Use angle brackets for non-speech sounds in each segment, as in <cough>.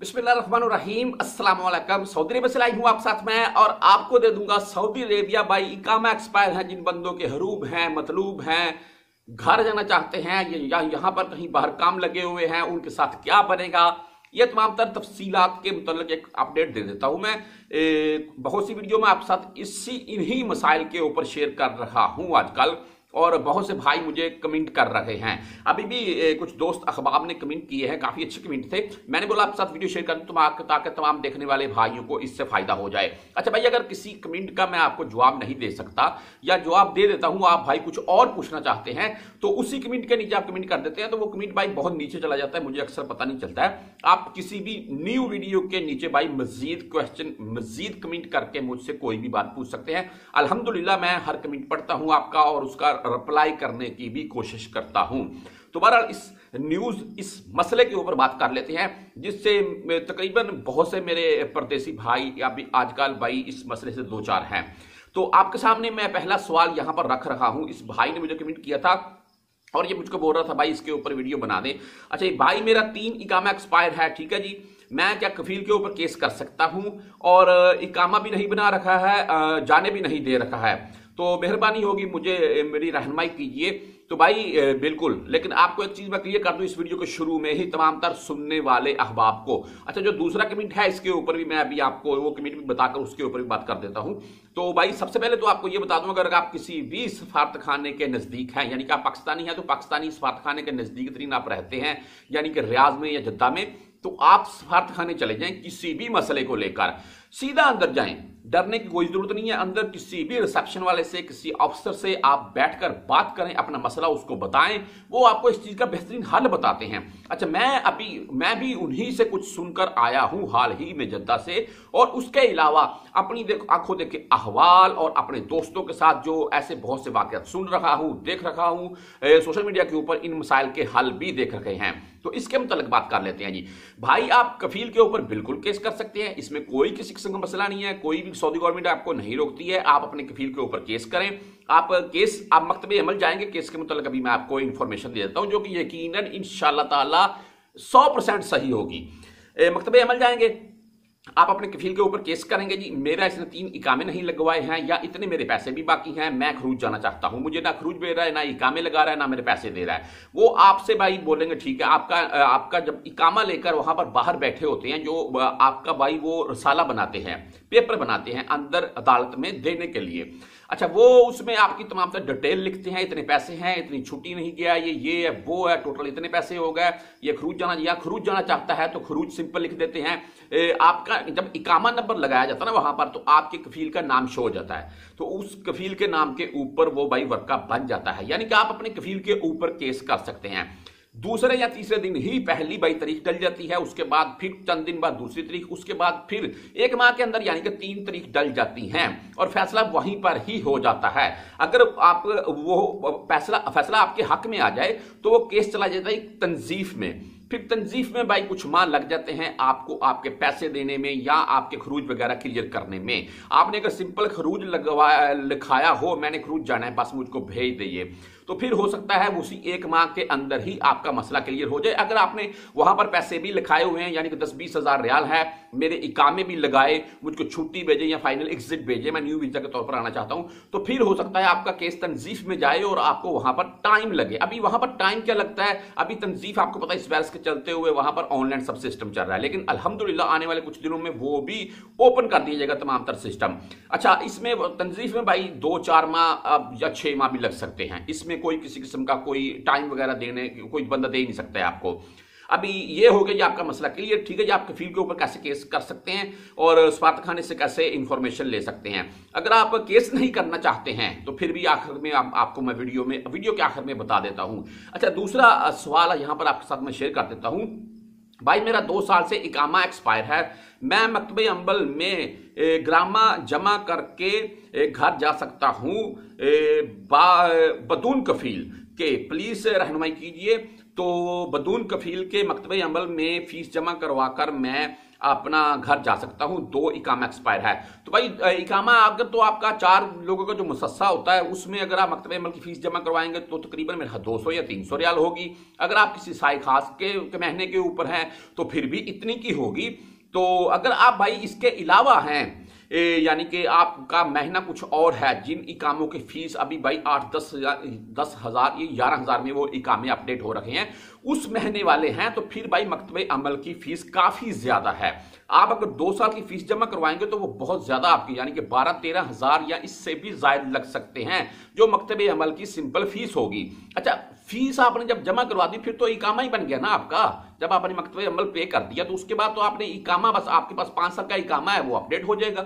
بسم اللہ الرحمن الرحیم السلام علیکم سعودی عربیہ سے لائی ہوں آپ ساتھ میں اور آپ کو دے دوں گا سعودی عربیہ ہیں جن بندوں کے حروب ہیں مطلوب ہیں گھر جانا چاہتے ہیں یا یہاں پر کہیں باہر کام لگے ہوئے ہیں ان کے ساتھ کیا بنے گا یہ تمام تر تفصیلات کے متعلق ایک اپڈیٹ دے دیتا ہوں میں بہت سی ویڈیو میں آپ اسی انہی مسائل کے اوپر شیئر کر رہا ہوں آج کل اور بہت سے بھائی مجھے کمنٹ کر رہے ہیں ابھی بھی کچھ دوست اخباب نے کمنٹ کیے ہیں کافی اچھے کمنٹ تھے میں نے بولا آپ ساتھ ویڈیو شیئر تاکہ تمام دیکھنے والے بھائیوں کو اس سے فائدہ ہو جائے اچھا بھائی اگر کسی کمنٹ کا میں آپ کو جواب نہیں دے سکتا یا جواب دے دیتا ہوں آپ بھائی کچھ اور پوچھنا چاہتے ہیں تو اسی کمنٹ کے نیچے آپ کمنٹ کر دیتے ہیں تو وہ کمنٹ بھائی بہت نیچے چلا جاتا ہے مجھے اکثر پتا نہیں چلتا ہے آپ کسی بھی نیو ویڈیو کے نیچے بھائی مزید کوشچن مزید کمنٹ کر کے مجھ سے کوئی بھی بات پوچھ سکتے ہیں الحمد میں ہر کمنٹ پڑھتا ہوں آپ کا اور اس کا رپلائی کرنے کی بھی کوشش کرتا ہوں تو بہرحال اس نیوز اس مسئلے کے اوپر بات کر لیتے ہیں جس سے تقریباً بہت سے میرے پردیسی بھائی یا بھی آج کال بھائی اس مسئلے سے دو چار ہیں تو آپ کے سامنے میں پہلا سوال یہاں پر رکھ رہا ہوں اس بھائی نے مجھے کمنٹ کیا تھا اور یہ مجھ کو بول رہا تھا بھائی اس کے اوپر ویڈیو بنا دیں اچھا بھائی میرا تین اکامہ ایکسپائر ہے ٹھیک ہے جی میں کیا کفیل کے اوپر کیس کر سکتا ہوں اور اکامہ بھی نہیں بنا رکھا ہے جانے بھی نہیں دے رکھا ہے تو مہربانی ہوگی مجھے میری رہنمائی کیجیے تو بھائی بالکل لیکن آپ کو ایک چیز میں کلیئر کر دوں اس ویڈیو کے شروع میں ہی تمام تر سننے والے احباب کو اچھا جو دوسرا کمنٹ ہے اس کے اوپر بھی میں ابھی آپ کو وہ کمنٹ بھی بتا کر اس کے اوپر بھی بات کر دیتا ہوں تو بھائی سب سے پہلے تو آپ کو یہ بتا دوں اگر آپ کسی بھی سفارت خانے کے نزدیک ہیں یعنی کہ آپ پاکستانی ہیں تو پاکستانی سفارت خانے کے نزدیک ترین آپ رہتے ہیں یعنی کہ ریاض میں یا جدہ میں تو آپ سفارت خانے چلے جائیں کسی بھی مسئلے کو لے کر سیدھا اندر جائیں ڈرنے کی کوئی ضرورت نہیں ہے اندر کسی بھی ریسپشن والے سے کسی آفسر سے آپ بیٹھ کر بات کریں اپنا مسئلہ اس کو بتائیں وہ آپ کو اس چیز کا بہترین حل بتاتے ہیں اچھا میں ابھی میں بھی انہی سے کچھ سن کر آیا ہوں حال ہی میں جدہ سے اور اس کے علاوہ اپنی دیکھ آنکھوں دیکھے احوال اور اپنے دوستوں کے ساتھ جو ایسے بہت سے واقعات سن رہا ہوں دیکھ رہا ہوں سوشل میڈیا کے اوپر ان مسائل کے حل بھی دیکھ رہے ہیں تو اس کے متعلق بات کر لیتے ہیں جی بھائی آپ کفیل کے اوپر بالکل کیس کر سکتے ہیں اس میں کوئی کسی قسم کا مسئلہ نہیں ہے کوئی بھی سعودی گورنمنٹ آپ کو نہیں روکتی ہے آپ اپنے کفیل کے اوپر کیس کریں آپ آپ کیس مکتب عمل جائیں گے کیس کے متعلق ابھی میں آپ کو انفارمیشن دے دیتا ہوں جو کہ یقیناً ان شاء اللہ تعالیٰ سو پرسینٹ صحیح ہوگی مکتب عمل جائیں گے آپ اپنے کفیل کے اوپر کیس کریں گے جی میرا اس نے تین اکامے نہیں لگوائے ہیں یا اتنے میرے پیسے بھی باقی ہیں میں خروج جانا چاہتا ہوں مجھے نہ خروج دے رہا ہے نہ اکامے لگا رہا ہے نہ میرے پیسے دے رہا ہے وہ آپ سے بھائی بولیں گے ٹھیک ہے آپ کا کا جب اکامہ لے کر وہاں پر باہر بیٹھے ہوتے ہیں جو آپ کا بھائی وہ رسالہ بناتے ہیں پیپر بناتے ہیں اندر عدالت میں دینے کے لیے اچھا وہ اس میں آپ کی تمام تر ڈیٹیل لکھتے ہیں اتنے پیسے ہیں اتنی چھٹی نہیں گیا یہ یہ ہے وہ ہے ٹوٹل اتنے پیسے ہو گئے یہ خروج جانا یا خروج جانا چاہتا ہے تو خروج سمپل لکھ دیتے ہیں آپ کا جب اکامہ نمبر لگایا جاتا ہے نا وہاں پر تو آپ کے کفیل کا نام شو ہو جاتا ہے تو اس کفیل کے نام کے اوپر وہ بھائی ورکا بن جاتا ہے یعنی کہ آپ اپنے کفیل کے اوپر کیس کر سکتے ہیں دوسرے یا تیسرے دن ہی پہلی بائی تاریخ ڈل جاتی ہے اس کے بعد پھر چند دن بعد دوسری تاریخ اس کے بعد پھر ایک ماہ کے اندر یعنی کہ تین تاریخ ڈل جاتی ہیں اور فیصلہ وہیں پر ہی ہو جاتا ہے اگر آپ وہ فیصلہ آپ کے حق میں آ جائے تو وہ کیس چلا جاتا ہے تنظیف میں پھر تنظیف میں بھائی کچھ ماہ لگ جاتے ہیں آپ کو آپ کے پیسے دینے میں یا آپ کے خروج وغیرہ کلیئر کرنے میں آپ نے اگر سمپل خروج لکھایا ہو میں نے خروج جانا ہے بس مجھ کو بھیج دیئے تو پھر ہو سکتا ہے اسی ایک ماہ کے اندر ہی آپ کا مسئلہ کلیئر ہو جائے اگر آپ نے وہاں پر پیسے بھی لکھائے ہوئے ہیں یعنی کہ دس بیس ہزار ریال ہے میرے اکامے بھی لگائے مجھ کو چھٹی بھیجے یا فائنل بھیجے میں نیو ویزا کے طور پر آنا چاہتا ہوں تو پھر ہو سکتا ہے آپ کا کیس تنظیف میں جائے اور آپ کو وہاں پر ٹائم لگے ابھی وہاں پر ٹائم کیا لگتا ہے ابھی تنظیف آپ کو پتا ہے اس برس کے چلتے ہوئے وہاں پر آن لائن سب سسٹم چل رہا ہے لیکن الحمد آنے والے کچھ دنوں میں وہ بھی اوپن کر دیا جائے گا تمام تر سسٹم اچھا اس میں تنظیف میں بھائی دو چار ماہ یا چھ ماہ بھی لگ سکتے ہیں اس میں میں کوئی کسی قسم کا کوئی ٹائم وغیرہ دینے کوئی بندہ دے ہی نہیں سکتا ہے آپ کو ابھی یہ ہو گیا آپ کا مسئلہ کلیئر ٹھیک ہے یہ آپ کے فیلڈ کے اوپر کیسے کیس کر سکتے ہیں اور سفارت خانے سے کیسے انفارمیشن لے سکتے ہیں اگر آپ کیس نہیں کرنا چاہتے ہیں تو پھر بھی آخر میں آپ کو میں ویڈیو میں ویڈیو کے آخر میں بتا دیتا ہوں اچھا دوسرا سوال یہاں پر آپ کے ساتھ میں شیئر کر دیتا ہوں بھائی میرا دو سال سے اکامہ ایکسپائر ہے میں مکتبہ امبل میں گرامہ جمع کر کے گھر جا سکتا ہوں بدون کفیل کے پلیز رہنمائی کیجئے تو بدون کفیل کے مکتب عمل میں فیس جمع کروا کر میں اپنا گھر جا سکتا ہوں دو اکامہ ایکسپائر ہے تو بھائی اکامہ اگر تو آپ کا چار لوگوں کا جو مسسہ ہوتا ہے اس میں اگر آپ مکتب عمل کی فیس جمع کروائیں گے تو تقریباً میرا دو سو یا تین سو ریال ہوگی اگر آپ کسی سائے خاص کے مہینے کے اوپر ہیں تو پھر بھی اتنی کی ہوگی تو اگر آپ بھائی اس کے علاوہ ہیں یعنی کہ آپ کا مہینہ کچھ اور ہے جن اکاموں کی فیس ابھی بھائی آٹھ دس ہزار دس ہزار گیارہ ہزار میں وہ اکامے اپڈیٹ ہو رہے ہیں اس مہینے والے ہیں تو پھر بھائی مکتب عمل کی فیس کافی زیادہ ہے آپ اگر دو سال کی فیس جمع کروائیں گے تو وہ بہت زیادہ آپ کی یعنی کہ بارہ تیرہ ہزار یا اس سے بھی زائد لگ سکتے ہیں جو مکتب عمل کی سمپل فیس ہوگی اچھا فیس آپ نے جب جمع کروا دی پھر تو اکامہ ہی بن گیا نا آپ کا جب آپ نے مکتب عمل پے کر دیا تو اس کے بعد تو آپ نے اکامہ بس آپ کے پاس پانچ سال کا اکامہ ہے وہ اپڈیٹ ہو جائے گا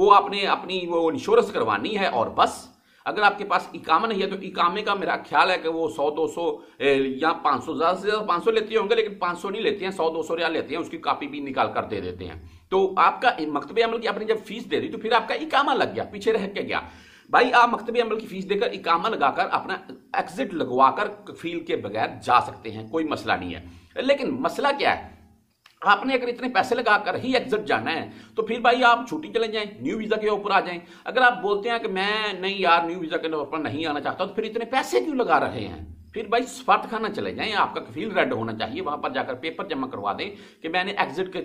وہ آپ نے اپنی وہ انشورنس کروانی ہے اور بس اگر آپ کے پاس اکامہ نہیں ہے تو اکامے کا میرا خیال ہے کہ وہ سو دو سو یا پانچ سو زیادہ سے زیادہ پانچ سو لیتے ہوں گے لیکن پانچ سو نہیں لیتے ہیں سو دو سو ریال لیتے ہیں اس کی کاپی بھی نکال کر دے دیتے ہیں تو آپ کا مکتب عمل کی آپ نے جب فیس دے دی تو پھر آپ کا اکامہ لگ گیا پیچھے رہ کے گیا بھائی آپ مکتبی عمل کی فیس دے کر اکامہ لگا کر اپنا ایکزٹ لگوا کر فیل کے بغیر جا سکتے ہیں کوئی مسئلہ نہیں ہے لیکن مسئلہ کیا ہے آپ نے اگر اتنے پیسے لگا کر ہی ایکزٹ جانا ہے تو پھر بھائی آپ چھٹی چلے جائیں نیو ویزا کے اوپر آ جائیں اگر آپ بولتے ہیں کہ میں نہیں یار نیو ویزا کے اوپر نہیں آنا چاہتا تو پھر اتنے پیسے کیوں لگا رہے ہیں پھر بھائی سفارت خانہ چلے جائیں آپ کا کفیل ریڈ ہونا چاہیے وہاں پر جا کر پیپر جمع کروا دیں کہ میں نے کے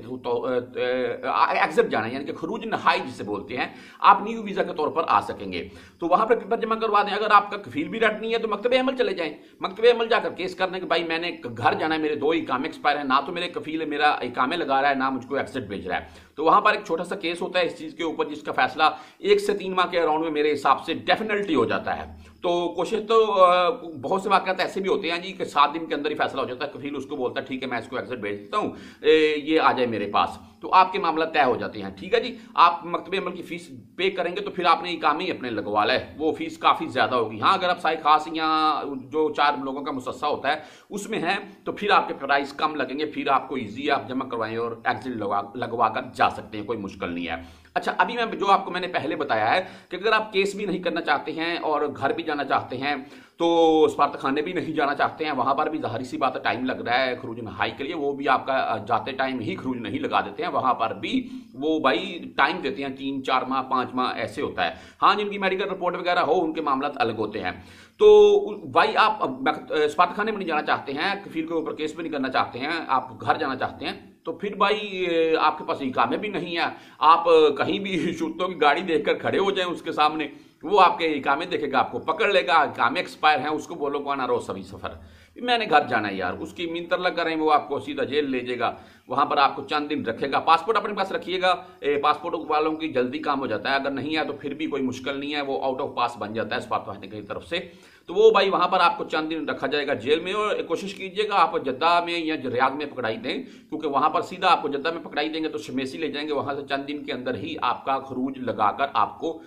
جانا ہے یعنی کہ خروج نہائی جسے بولتے ہیں آپ نیو ویزا کے طور پر آ سکیں گے تو وہاں پر پیپر جمع کروا دیں اگر آپ کا کفیل بھی ریڈ نہیں ہے تو مکتب عمل چلے جائیں مکتب عمل جا کر کیس کرنے کہ بھائی میں نے گھر جانا ہے میرے دو ایکسپائر ہیں نہ تو میرے کفیل میرا اکامے لگا رہا ہے نہ مجھ کو ایکزٹ بھیج رہا ہے تو وہاں پر ایک چھوٹا سا کیس ہوتا ہے اس چیز کے اوپر جس کا فیصلہ ایک سے تین ماہ کے اراؤنڈ میں میرے حساب سے ڈیفینیٹلی ہو جاتا ہے تو کوشش تو بہت سے واقعات ایسے بھی ہوتے ہیں جی کہ سات دن کے اندر ہی فیصلہ ہو جاتا ہے کفیل اس کو بولتا ہے ٹھیک ہے میں اس کو ایکسٹ بھیج دیتا ہوں یہ آ جائے میرے پاس تو آپ کے معاملہ طے ہو جاتے ہیں ٹھیک ہے جی آپ مکتب عمل کی فیس پے کریں گے تو پھر آپ نے یہ کام ہی اپنے لگوا لے وہ فیس کافی زیادہ ہوگی ہاں اگر آپ سائے خاص یہاں جو چار لوگوں کا مسسہ ہوتا ہے اس میں ہیں تو پھر آپ کے پرائز کم لگیں گے پھر آپ کو ایزی آپ جمع کروائیں اور ایکزٹ لگوا کر جا جا سکتے ہیں کوئی مشکل نہیں ہے اچھا ابھی میں جو آپ کو میں نے پہلے بتایا ہے کہ اگر آپ کیس بھی نہیں کرنا چاہتے ہیں اور گھر بھی جانا چاہتے ہیں تو سپارت خانے بھی نہیں جانا چاہتے ہیں وہاں پر بھی ظاہری سی بات ٹائم لگ رہا ہے خروج نہائی کے لیے وہ بھی آپ کا جاتے ٹائم ہی خروج نہیں لگا دیتے ہیں وہاں پر بھی وہ بھائی ٹائم دیتے ہیں تین چار ماہ پانچ ماہ ایسے ہوتا ہے ہاں جن کی میڈیکل رپورٹ وغیرہ ہو ان کے معاملات الگ ہوتے ہیں تو بھائی آپ سپارت خانے میں نہیں جانا چاہتے ہیں کفیل کے اوپر کیس بھی نہیں کرنا چاہتے ہیں آپ گھر جانا چاہتے ہیں تو پھر بھائی آپ کے پاس اکامے بھی نہیں ہیں آپ کہیں بھی شوتوں <laughs> کی گاڑی دیکھ کر کھڑے ہو جائیں اس کے سامنے وہ آپ کے اکامے دیکھے گا آپ کو پکڑ لے گا کام ایکسپائر ہیں اس کو بولو کو آنا رہو سبھی سفر میں نے گھر جانا ہے یار اس کی منتر لگ رہے ہیں وہ آپ کو سیدھا جیل لے جائے گا وہاں پر آپ کو چند دن رکھے گا پاسپورٹ اپنے پاس رکھیے گا پاسپورٹ والوں کی جلدی کام ہو جاتا ہے اگر نہیں ہے تو پھر بھی کوئی مشکل نہیں ہے وہ آؤٹ آف پاس بن جاتا ہے اس وار کی طرف سے تو وہ بھائی وہاں پر آپ کو چند دن رکھا جائے گا جیل میں اور کوشش کیجیے گا آپ جدہ میں یا ریاض میں پکڑائی دیں کیونکہ وہاں پر سیدھا آپ کو جدہ میں پکڑائی دیں گے تو شمیسی لے جائیں گے وہاں سے چند دن کے اندر ہی آپ کا خروج لگا کر آپ کو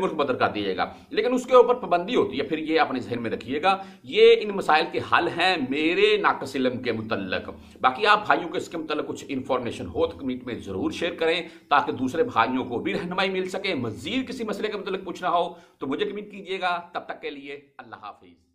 ملک بدر کا دیجیے گا لیکن اس کے اوپر پابندی ہوتی ہے پھر یہ اپنے ذہن میں رکھیے گا یہ ان مسائل کے حل ہیں میرے ناقص علم کے متعلق باقی آپ بھائیوں کے اس کے متعلق کچھ انفارمیشن ہو تو کمیٹ میں ضرور شیئر کریں تاکہ دوسرے بھائیوں کو بھی رہنمائی مل سکے مزید کسی مسئلے کے متعلق پوچھنا ہو تو مجھے کمیٹ کیجیے گا تب تک کے لیے اللہ حافظ